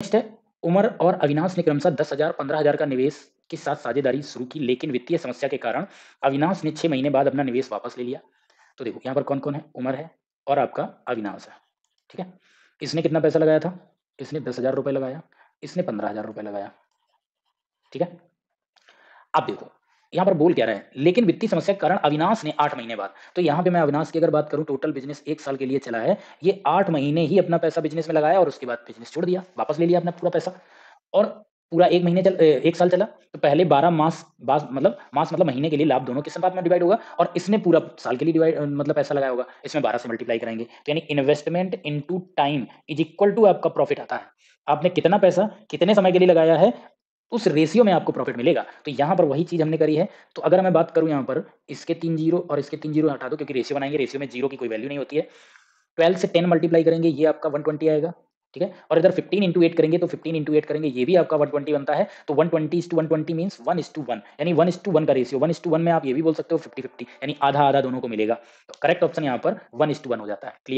next है उमर और अविनाश ने क्रमशः दस हजार पंद्रह हजार का निवेश के साथ साझेदारी शुरू की लेकिन वित्तीय समस्या के कारण अविनाश ने छह महीने बाद अपना निवेश वापस ले लिया तो देखो यहाँ पर कौन कौन है उमर है और आपका अविनाश है ठीक है इसने कितना पैसा लगाया था इसने दस हजार रुपए लगाया इसने पंद्रह हजार रुपये लगाया ठीक है अब देखो यहाँ पर बोल कह रहा है लेकिन वित्तीय समस्या के कारण अविनाश ने आठ महीने बाद तो यहाँ पे मैं अविनाश की अगर बात करूँ टोटल बिजनेस एक साल के लिए चला है ये आठ महीने ही अपना पैसा बिजनेस में लगाया और उसके बाद बिजनेस छोड़ दिया वापस ले लिया अपना पूरा पैसा और पूरा एक महीने चल एक साल चला तो पहले बारह मास बास मतलब मास मतलब महीने के लिए लाभ दोनों के अनुपात में डिवाइड होगा और इसने पूरा साल के लिए डिवाइड मतलब पैसा लगाया होगा इसमें बारह से मल्टीप्लाई करेंगे तो यानी investment into time is equal to आपका प्रॉफिट आता है आपने कितना पैसा कितने समय के लिए लगाया है उस रेशियो में आपको प्रॉफिट मिलेगा तो यहाँ पर वही चीज़ हमने करी है तो अगर मैं बात करूँ यहाँ पर इसके तीन जीरो और इसके तीन जीरो हटा दो क्योंकि रेशियो बनाएंगे रेशियो में जीरो की कोई वैल्यू नहीं होती है ट्वेल्व से टेन मल्टीप्लाई करेंगे ये आपका वन ट्वेंटी आएगा ठीक है और इधर फिफ्टीन इंटू एट करेंगे तो फिफ्टीन इंटू एट करेंगे ये भी आपका ट्वेंटी बनता है तो one twenty to one twenty mean one is to one यानी वन इस टू वन का ratio one is to one में आप ये भी बोल सकते हो फिफ्टी फिफ्टी यानी आधा आधा दोनों को मिलेगा तो करेक्ट ऑप्शन यहाँ पर वन इस टू वन हो जाता है क्लियर